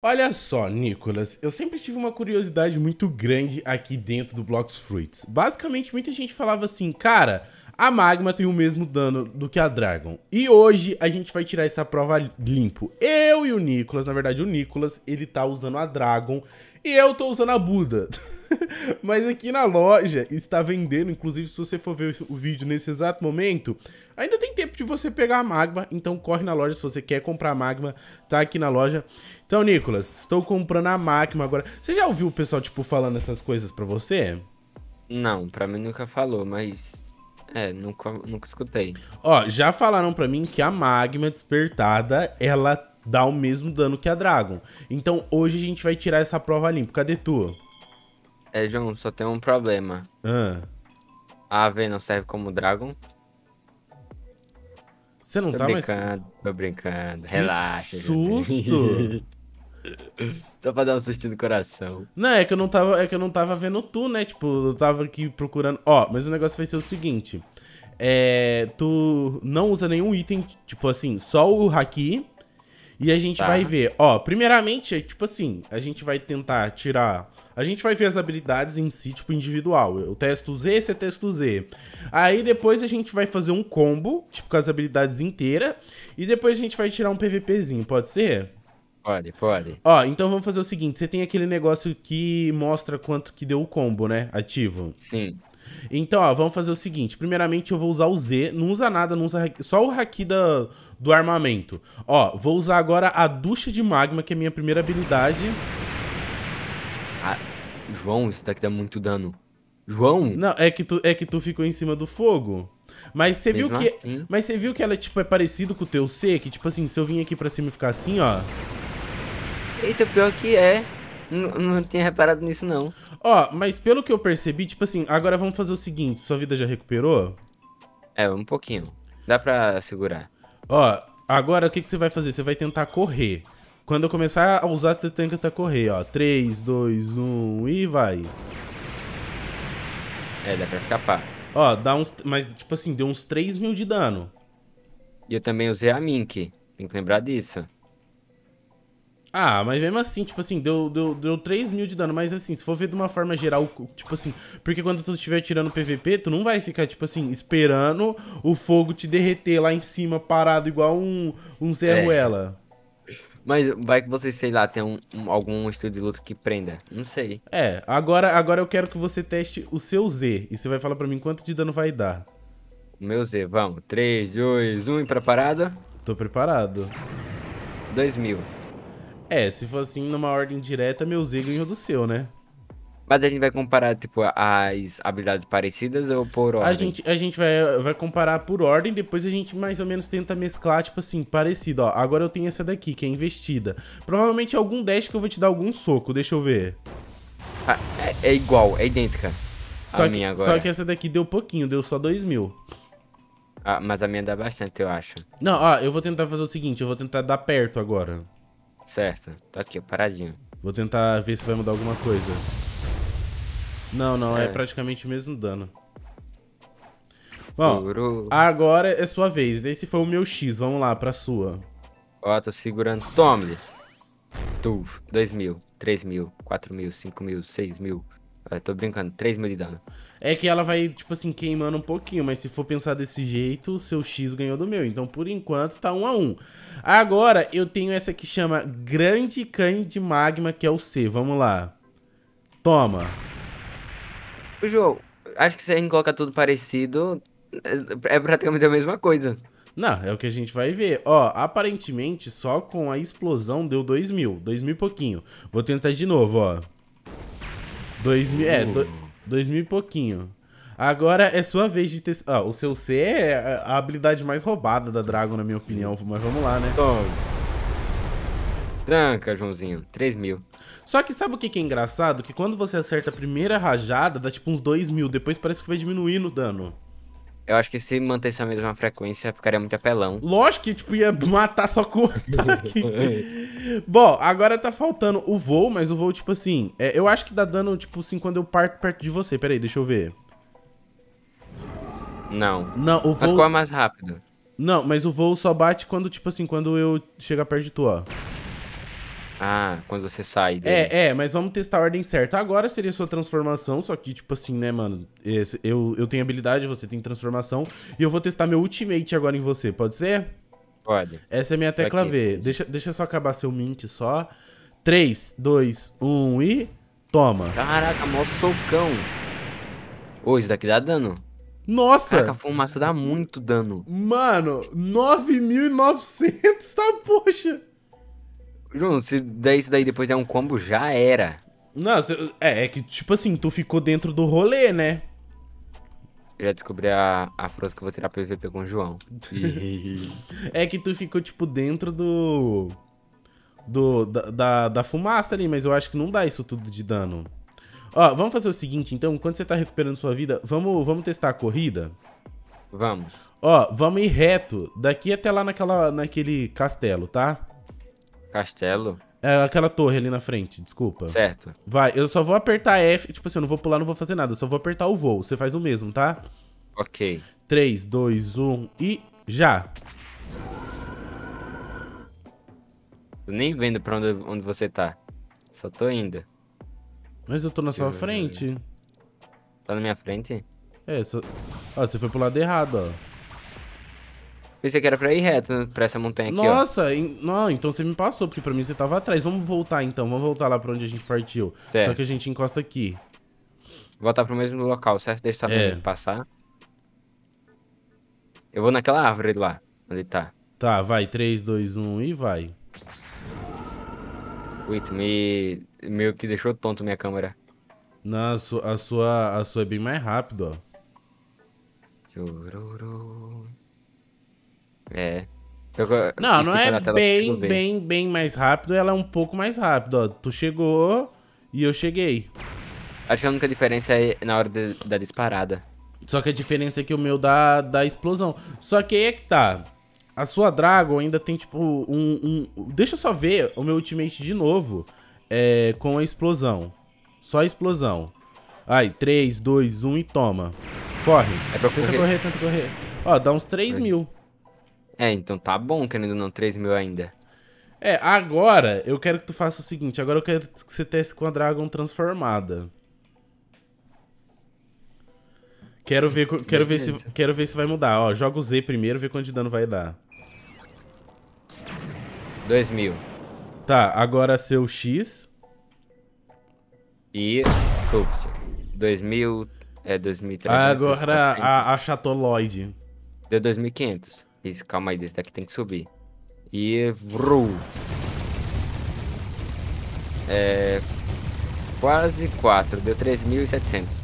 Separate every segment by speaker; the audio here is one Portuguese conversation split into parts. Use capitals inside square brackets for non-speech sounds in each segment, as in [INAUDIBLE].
Speaker 1: Olha só, Nicolas, eu sempre tive uma curiosidade muito grande aqui dentro do Blocks Fruits. Basicamente, muita gente falava assim, cara, a Magma tem o mesmo dano do que a Dragon. E hoje a gente vai tirar essa prova limpo. Eu e o Nicolas, na verdade o Nicolas, ele tá usando a Dragon e eu tô usando a Buda. [LAUGHS] Mas aqui na loja está vendendo, inclusive se você for ver o vídeo nesse exato momento, ainda tem tempo de você pegar a Magma, então corre na loja se você quer comprar a Magma, tá aqui na loja. Então, Nicolas, estou comprando a Magma agora. Você já ouviu o pessoal, tipo, falando essas coisas pra você?
Speaker 2: Não, pra mim nunca falou, mas é, nunca, nunca escutei.
Speaker 1: Ó, já falaram para mim que a magma despertada, ela dá o mesmo dano que a Dragon. Então hoje a gente vai tirar essa prova limpa. Cadê tu?
Speaker 2: É, João, só tem um problema. Ah. A AV não serve como Dragon?
Speaker 1: Você não tô tá brincando,
Speaker 2: mais... Tô brincando, relaxa. Que susto! [LAUGHS] Só pra dar um sustinho no coração.
Speaker 1: Não, é que eu não tava, é que eu não tava vendo tu, né? Tipo, eu tava aqui procurando. Ó, mas o negócio vai ser o seguinte. É, tu não usa nenhum item, tipo assim, só o haki. E a gente tá. vai ver. Ó, primeiramente, é tipo assim, a gente vai tentar tirar a gente vai ver as habilidades em si, tipo, individual. Eu testo Z, você testa Z. Aí depois a gente vai fazer um combo, tipo, com as habilidades inteiras. E depois a gente vai tirar um PVPzinho, pode ser? Pode, pode. Ó, então vamos fazer o seguinte: você tem aquele negócio que mostra quanto que deu o combo, né? Ativo. Sim. Então, ó, vamos fazer o seguinte. Primeiramente, eu vou usar o Z. Não usa nada, não usa só o haki da, do armamento. Ó, vou usar agora a ducha de magma, que é a minha primeira habilidade. Ah, João, isso daqui dá muito dano. João? Não, é que tu, é que tu ficou em cima do fogo. Mas você viu que. Assim. Mas você viu que ela é, tipo, é parecido com o teu C? Que tipo assim, se eu vim aqui pra cima e ficar assim, ó. Eita, pior que é. Não, não tinha reparado nisso, não. Ó, mas pelo que eu percebi, tipo assim, agora vamos fazer o seguinte: sua vida já recuperou? É, um pouquinho. Dá pra segurar. Ó, agora o que, que você vai fazer? Você vai tentar correr. Quando eu começar a usar, você tenta correr, ó. 3, 2, 1 e vai. É, dá pra escapar. Ó, dá uns. Mas, tipo assim, deu uns 3 mil de dano. E eu também usei a Mink. Tem que lembrar disso. Ah, mas mesmo assim, tipo assim, deu, deu, deu 3 mil de dano. Mas assim, se for ver de uma forma geral, tipo assim... Porque quando tu estiver tirando PVP, tu não vai ficar, tipo assim, esperando o fogo te derreter lá em cima, parado, igual um, um Zé é. Ruela.
Speaker 2: É. Mas vai que vocês, sei lá, tem um,
Speaker 1: um, algum estilo de luta que prenda. Não sei. É, agora, agora eu quero que você teste o seu Z. E você vai falar pra mim quanto de dano vai dar. O meu Z, vamos. 3, 2, 1, preparado? Tô preparado. 2 mil. É, se for assim, numa ordem direta, meu Z ganhou do seu, né? Mas a gente vai comparar, tipo, as
Speaker 2: habilidades parecidas ou por ordem? A gente,
Speaker 1: a gente vai, vai comparar por ordem, depois a gente mais ou menos tenta mesclar, tipo assim, parecido. Ó, agora eu tenho essa daqui, que é investida. Provavelmente algum dash que eu vou te dar algum soco, deixa eu ver. Ah, é, é, igual, é idêntica. Só a que, minha agora. Só que essa daqui deu pouquinho, deu só 2 mil. Ah, mas a minha dá bastante, eu acho. Não, ó, eu vou tentar fazer o seguinte, eu vou tentar dar perto agora. Certo. Tá aqui, paradinho. Vou tentar ver se vai mudar alguma coisa. Não, não, é, é praticamente o mesmo dano. Bom, agora é sua vez. Esse foi o meu X, vamos lá, pra sua.
Speaker 2: Ó, tô segurando. Tome! Tuf,
Speaker 1: 2 mil, 3 mil, 4 mil, 5 mil, 6 mil, eu tô brincando, 3 mil de dano. É que ela vai, tipo assim, queimando um pouquinho, mas se for pensar desse jeito, o seu X ganhou do meu. Então, por enquanto, tá 1 um a 1 um. Agora, eu tenho essa que chama Grande Cãe de Magma, que é o C. Vamos lá. Toma.
Speaker 2: O acho que se a gente colocar tudo parecido, é, é praticamente a
Speaker 1: mesma coisa. Não, é o que a gente vai ver. Ó, aparentemente, só com a explosão deu 2 mil. 2 mil e pouquinho. Vou tentar de novo, ó. Dois mil, é, do, hum. dois mil e pouquinho. Agora é sua vez de testar. Ah, o seu C é a habilidade mais roubada da Dragon, na minha opinião. Mas vamos lá, né? Toma. Tranca, Joãozinho. 3 mil. Só que sabe o que, que é engraçado? Que quando você acerta a primeira rajada, dá tipo uns 2 mil. Depois parece que vai diminuindo o dano. Eu acho que se mantesse a mesma frequência, ficaria muito apelão. Lógico que, tipo, ia matar só com o [LAUGHS] ataque. Bom, agora tá faltando o voo, mas o voo, tipo assim... É, eu acho que dá dano, tipo, assim, quando eu parto perto de você. Pera aí, deixa eu ver. Não. Não, o voo... Mas qual é mais rápido? Não, mas o voo só bate quando, tipo assim, quando eu chego perto de tu, ó. Ah,
Speaker 2: quando você sai dele.
Speaker 1: É, é, mas vamos testar a ordem certa. Agora seria sua transformação, só que, tipo assim, né, mano? eu, eu tenho habilidade, você tem transformação. E eu vou testar meu ultimate agora em você, pode ser? Pode. Essa é minha tecla Aqui. V. Deixa, deixa só acabar seu mint só. 3, 2, 1 e. Toma. Caraca, mó socão.
Speaker 2: Ô, isso daqui dá dano. Nossa! Caraca, a fumaça dá muito dano. Mano,
Speaker 1: 9.900, tá? Poxa!
Speaker 2: João, se daí isso daí depois
Speaker 1: der um combo, já era. Nossa, é, é que, tipo assim, tu ficou dentro do rolê, né?
Speaker 2: Eu já descobri a, a frase que eu vou tirar PVP com o João. [LAUGHS]
Speaker 1: é que tu ficou, tipo, dentro do. do da, da, da, fumaça ali, mas eu acho que não dá isso tudo de dano. Ó, vamos fazer o seguinte, então, quando você tá recuperando sua vida, vamos, vamos testar a corrida? Vamos. Ó, vamos ir reto daqui até lá naquela, naquele castelo, tá? Castelo? É aquela torre ali na frente, desculpa. Certo. Vai, eu só vou apertar F, tipo assim, eu não vou pular, não vou fazer nada, eu só vou apertar o voo. Você faz o mesmo, tá? Ok. 3, 2, 1 e já. Tô nem vendo pra
Speaker 2: onde, onde você tá. Só tô indo.
Speaker 1: Mas eu tô na sua frente. Tá na minha frente? É, só... Ó, você foi pro lado errado, ó. Pensei que era pra ir reto né, pra essa montanha aqui, Nossa, ó. não, então você me passou, porque pra mim você tava atrás. Vamos voltar então, vamos voltar lá pra onde a gente partiu. Certo. Só que a gente encosta aqui. Voltar pro mesmo local,
Speaker 2: certo? Deixa eu é. passar. Eu vou naquela árvore lá, onde
Speaker 1: tá. Tá, vai, 3, 2, 1 e vai. Ui, tu me... meio que deixou tonto minha câmera. Não, a sua, a sua, é bem mais
Speaker 2: rápida, ó. Chururu. É. Eu, não, não é bem, bem, bem,
Speaker 1: bem mais rápido, ela é um pouco mais rápida, ó. Tu chegou e eu cheguei. Acho que a única diferença é na hora de, da disparada. Só que a diferença é que o meu dá, dá explosão. Só que aí é que tá. A sua Dragon ainda tem, tipo, um, um... Deixa eu só ver o meu ultimate de novo. É, com a explosão. Só a explosão. Ai, 3, 2, 1 e toma. Corre. É pra tenta correr. correr, tenta correr. Ó, dá uns 3 mil. É, então tá bom, querendo ou não, 3 mil ainda. É, agora eu quero que tu faça o seguinte: agora eu quero que você teste com a Dragon transformada. Quero ver, quero ver, se, quero ver se vai mudar. Ó, joga o Z primeiro, ver quanto de dano vai dar. 2 mil. Tá, agora seu
Speaker 2: X. E. Uf, 2000. É, 2003. Agora a, a Chatoloide. Deu 2.500. Isso, calma aí, desse daqui tem que subir. E... vrou
Speaker 1: É... Quase 4, deu 3.700.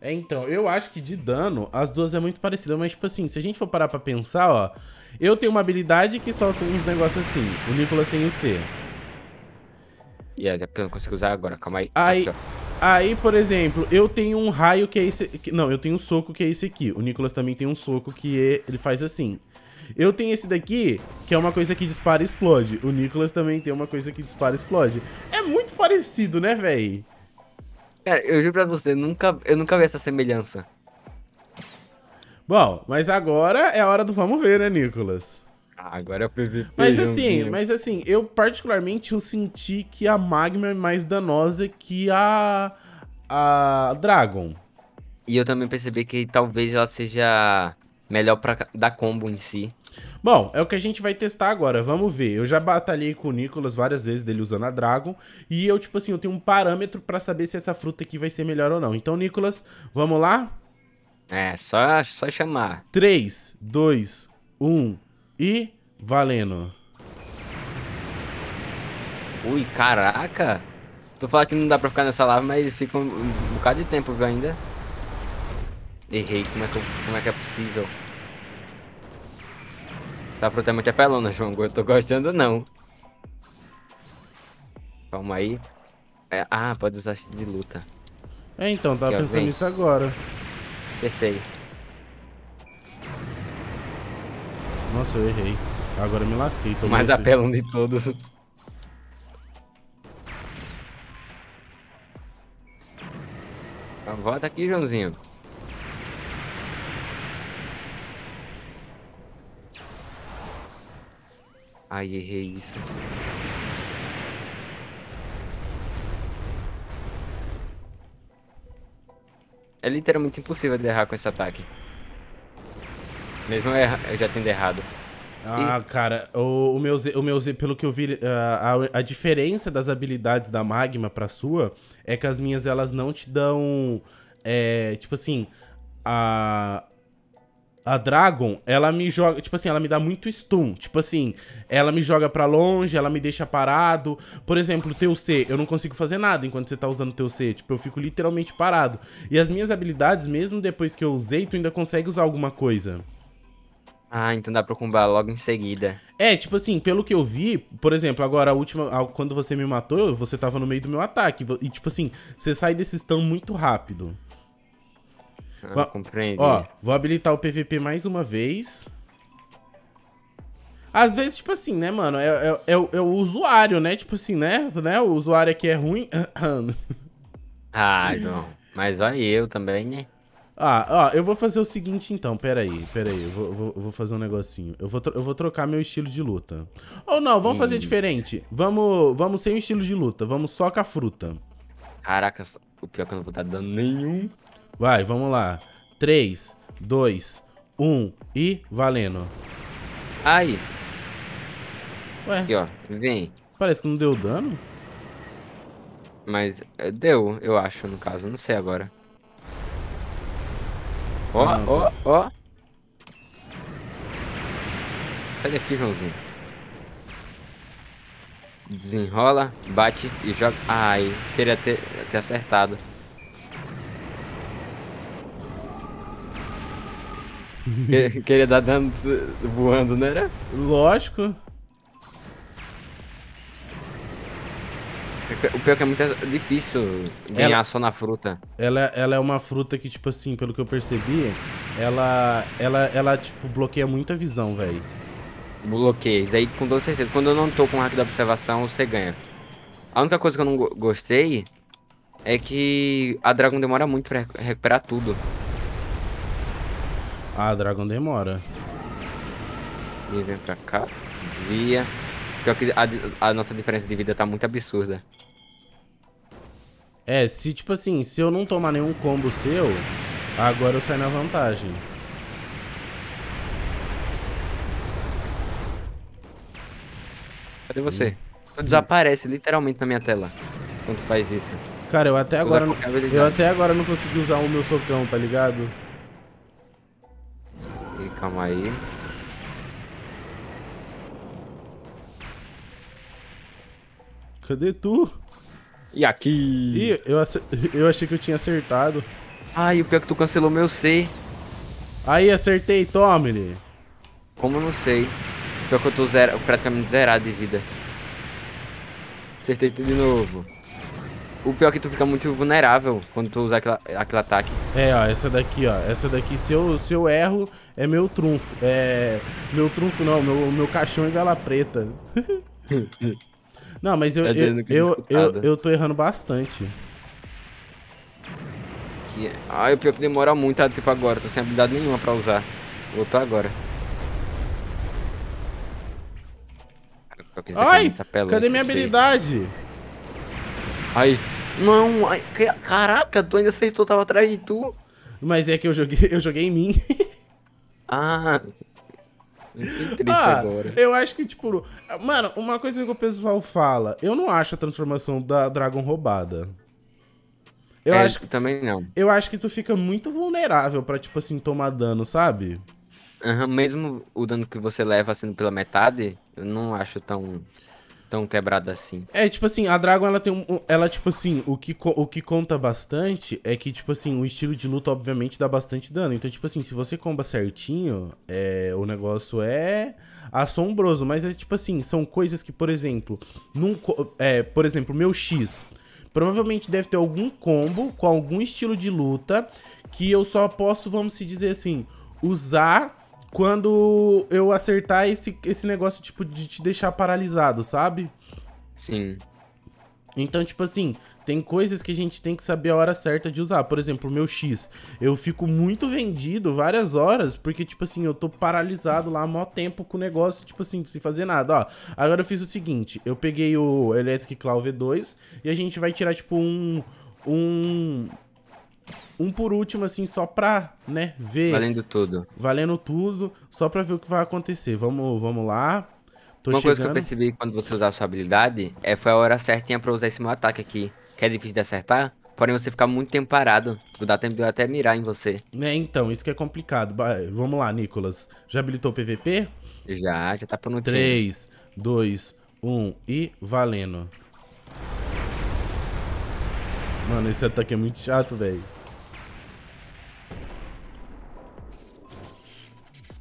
Speaker 1: É, então, eu acho que de dano, as duas é muito parecida, mas tipo assim, se a gente for parar pra pensar, ó, eu tenho uma habilidade que solta uns negócios assim, o Nicolas tem o C. E porque eu não consigo usar agora, calma aí. Aí, Aqui, Aí, por exemplo, eu tenho um raio que é esse... Que, não, eu tenho um soco que é esse aqui. O Nicolas também tem um soco que é, ele faz assim. Eu tenho esse daqui, que é uma coisa que dispara e explode. O Nicolas também tem uma coisa que dispara e explode. É muito parecido, né, véi? Cara, é, eu juro pra você, nunca, eu nunca vi essa semelhança. Bom, mas agora é a hora do vamos ver, né, Nicolas? Ah, agora é o PVP. Mas assim, mas assim, eu particularmente eu senti que a Magma é mais danosa que a a Dragon. E eu
Speaker 2: também percebi que talvez ela seja melhor para dar combo em si.
Speaker 1: Bom, é o que a gente vai testar agora, vamos ver. Eu já batalhei com o Nicolas várias vezes dele usando a Dragon, e eu, tipo assim, eu tenho um parâmetro para saber se essa fruta aqui vai ser melhor ou não. Então, Nicolas, vamos lá? É, só, só chamar. 3, 2, 1... E valendo. Ui,
Speaker 2: caraca. Tu falando que não dá pra ficar nessa lava, mas fica um, um bocado de tempo, viu, ainda. Errei, como é que, como é, que é possível? Tá pro tema que é João. Eu tô gostando, não. Calma aí. É, ah, pode usar de luta.
Speaker 1: É, então, tava Quer pensando nisso agora. Acertei. Nossa, eu errei. Agora eu me lasquei. Tô Mais nesse... apelão de todos.
Speaker 2: Volta aqui, Joãozinho. Ai, errei isso. É
Speaker 1: literalmente impossível de errar com esse ataque.
Speaker 2: Mesmo eu já tendo errado.
Speaker 1: Ah, e... cara, o, o, meu, o meu, pelo que eu vi, eh, a, a, diferença das habilidades da Magma pra sua é que as minhas, elas não te dão, é, tipo assim, a, a Dragon, ela me joga, tipo assim, ela me dá muito stun. Tipo assim, ela me joga para longe, ela me deixa parado. Por exemplo, o teu C, eu não consigo fazer nada enquanto você tá usando o teu C. Tipo, eu fico literalmente parado. E as minhas habilidades, mesmo depois que eu usei, tu ainda consegue usar alguma coisa. Ah, então dá pra combar logo em seguida. É, tipo assim, pelo que eu vi, por exemplo, agora a última. Quando você me matou, você tava no meio do meu ataque. E tipo assim, você sai desse stun muito rápido. Ah, compreendi. Ó, vou habilitar o PVP mais uma vez. Às vezes, tipo assim, né, mano? É, é, é, o, é o usuário, né? Tipo assim, né? né? O usuário aqui é ruim. [COUGHS] ah, João. Mas olha eu também, né? Ah, ó, eu vou fazer o seguinte então, peraí, peraí, eu vou, vou, vou fazer um negocinho. Eu vou, eu vou trocar meu estilo de luta. Ou não, vamos fazer diferente. Vamos, vamos sem o estilo de luta, vamos só com a fruta. Caraca, o pior é que eu não vou dar dano nenhum. Vai, vamos lá. 3, 2, 1 e valendo. Ai. Ué. Aqui, ó, vem. Parece que não deu dano.
Speaker 2: Mas eh, deu, eu acho, no caso, não sei agora. Ó, ó, tá. ó. Sai daqui, Joãozinho. Desenrola, bate e joga. Ai, queria ter, ter acertado. [LAUGHS] queria dar dano voando,
Speaker 1: não era? Lógico.
Speaker 2: O pior é que é muito é difícil ganhar ela, só na fruta.
Speaker 1: Ela, ela é uma fruta que, tipo assim, pelo que eu percebi, ela, ela, ela tipo, bloqueia muita visão, velho.
Speaker 2: Bloqueia. Isso aí, com toda certeza. Quando eu não tô com o hack da observação, você ganha. A única coisa que eu não gostei é que a Dragon demora muito pra recuperar tudo. Ah, a Dragon demora. E vem pra cá, desvia. Pior que a, a nossa diferença de vida tá muito absurda.
Speaker 1: É, se tipo assim, se eu não tomar nenhum combo seu, agora eu saio na vantagem.
Speaker 2: Cadê você? Tu hum. desaparece literalmente na minha tela quando tu faz isso. Cara,
Speaker 1: eu até agora não, eu até agora não consegui usar o meu socão, tá ligado?
Speaker 2: E calma aí.
Speaker 1: Cadê tu? E aqui. Ih, eu, eu achei que eu tinha acertado. Ai, o pior que tu cancelou meu C. Aí, acertei, tome Como eu não sei.
Speaker 2: Pior que eu tô zero, praticamente zerado de vida. Acertei tudo de novo. O pior é que tu fica muito vulnerável quando tu usa aquela, aquele ataque.
Speaker 1: É, ó, essa daqui, ó. Essa daqui, se eu, se eu erro, é meu trunfo. É. Meu trunfo não, meu, meu caixão em é vela preta. [LAUGHS] Não, mas eu, tá eu, eu, eu, eu tô errando bastante.
Speaker 2: Que... Ah, o pior que demora muito, ah, tipo agora, tô sem habilidade nenhuma pra usar. Voltou agora. Ai, cadê minha habilidade? Ai, Não,
Speaker 1: ai, caraca, tu ainda acertou, tava atrás de tu. Mas é que eu joguei, [LAUGHS] eu joguei em mim. ah, triste ah, agora. Eu acho que, tipo. Mano, uma coisa que o pessoal fala, eu não acho a transformação da Dragon roubada. Eu é, acho que também não. Eu acho que tu fica muito vulnerável para tipo assim, tomar dano, sabe? Uhum, mesmo o dano que você
Speaker 2: leva sendo pela metade, eu não acho tão tão quebrada assim.
Speaker 1: É, tipo assim, a Dragon, ela tem um... Ela, tipo assim, o que, o que conta bastante é que, tipo assim, o estilo de luta, obviamente, dá bastante dano. Então, tipo assim, se você comba certinho, é, o negócio é assombroso. Mas é, tipo assim, são coisas que, por exemplo, num, é, por exemplo, meu X... Provavelmente deve ter algum combo com algum estilo de luta que eu só posso, vamos se dizer assim, usar quando eu acertar esse, esse negócio, tipo, de te deixar paralisado, sabe? Sim. Então, tipo assim, tem coisas que a gente tem que saber a hora certa de usar. Por exemplo, o meu X. Eu fico muito vendido várias horas, porque, tipo assim, eu tô paralisado lá há maior tempo com o negócio, tipo assim, sem fazer nada. Ó, agora eu fiz o seguinte: eu peguei o Electric Claw V2 e a gente vai tirar, tipo, um. Um um por último, assim, só pra, né, ver. Valendo tudo. Valendo tudo, só pra ver o que vai acontecer. Vamos, vamos lá. Tô Uma chegando. coisa que eu
Speaker 2: percebi quando você usar a sua habilidade é foi a hora certinha pra usar esse meu ataque aqui, que é difícil de acertar. Porém, você fica muito tempo parado. dá tempo de eu até mirar em
Speaker 1: você. É, então, isso que é complicado. Vamos lá, Nicolas. Já habilitou o PVP? Já, já tá pronto. 3, 2, 1 e valendo. Mano, esse ataque é muito chato, velho.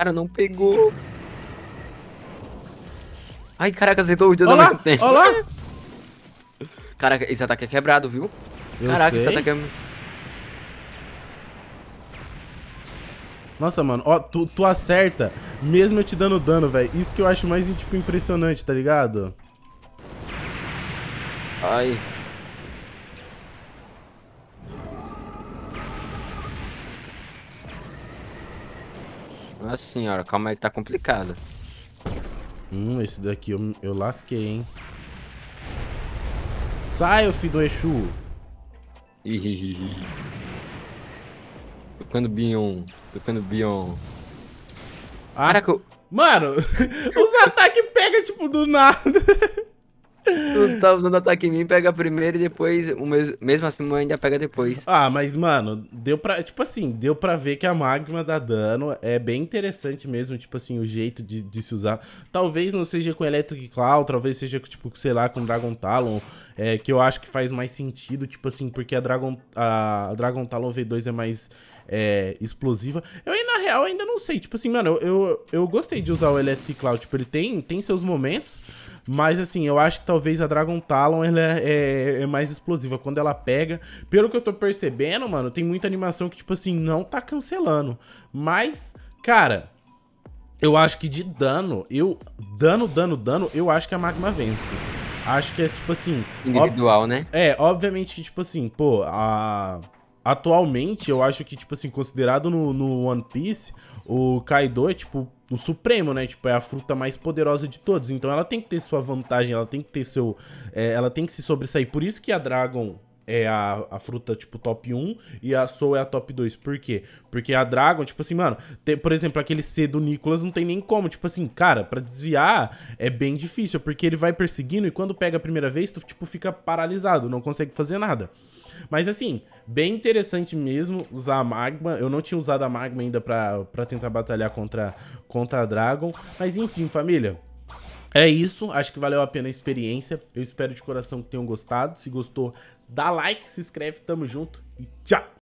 Speaker 2: Cara, não pegou. Ai, caraca, acertou o dois olá, mesmo tempo. Olha
Speaker 1: lá.
Speaker 2: Caraca, esse ataque é quebrado, viu? Eu caraca, sei. esse ataque é...
Speaker 1: Nossa, mano, ó, tu, tu acerta, mesmo eu te dando dano, velho. Isso que eu acho mais, tipo, impressionante, tá ligado? Ai.
Speaker 2: Nossa senhora, calma aí que tá complicado.
Speaker 1: Hum, esse daqui eu, eu lasquei, hein? Sai, o filho do Exu! [LAUGHS]
Speaker 2: Tocando Bion. Tocando Bion. Ah, Caraca, eu... Mano, [LAUGHS]
Speaker 1: os ataques pegam, tipo, do
Speaker 2: nada. [LAUGHS] Tu tá usando ataque em mim, pega primeiro e depois, o mesmo, mesmo assim, ainda pega depois.
Speaker 1: Ah, mas, mano, deu pra. Tipo assim, deu pra ver que a magma dá tá dano. É bem interessante mesmo, tipo assim, o jeito de, de se usar. Talvez não seja com Electric cloud talvez seja, tipo, sei lá, com Dragon Talon. É, que eu acho que faz mais sentido, tipo assim, porque a Dragon, a Dragon Talon V2 é mais. É, explosiva. Eu, na real, ainda não sei. Tipo assim, mano, eu, eu, eu gostei de usar o Electric Cloud. Tipo, ele tem, tem seus momentos. Mas assim, eu acho que talvez a Dragon Talon ela é, é, é, mais explosiva. Quando ela pega, pelo que eu tô percebendo, mano, tem muita animação que, tipo assim, não tá cancelando. Mas, cara, eu acho que de dano, eu. Dano, dano, dano, eu acho que a Magma vence. Acho que é, tipo assim. Individual, né? É, obviamente que, tipo assim, pô, a atualmente, eu acho que, tipo assim, considerado no, no, One Piece, o Kaido é, tipo, o supremo, né? Tipo, é a fruta mais poderosa de todos. Então ela tem que ter sua vantagem, ela tem que ter seu... É, ela tem que se sobressair. Por isso que a Dragon é a, a fruta, tipo, top 1 e a Soul é a top 2. Por quê? Porque a Dragon, tipo assim, mano, por exemplo, aquele C do Nicholas não tem nem como. Tipo assim, cara, para desviar é bem difícil, porque ele vai perseguindo e quando pega a primeira vez, tu, tipo, fica paralisado, não consegue fazer nada. Mas assim, bem interessante mesmo usar a Magma. Eu não tinha usado a Magma ainda pra, pra tentar batalhar contra, contra a Dragon. Mas enfim, família. É isso, acho que valeu a pena a experiência. Eu espero de coração que tenham gostado. Se gostou, dá like, se inscreve, tamo junto e tchau!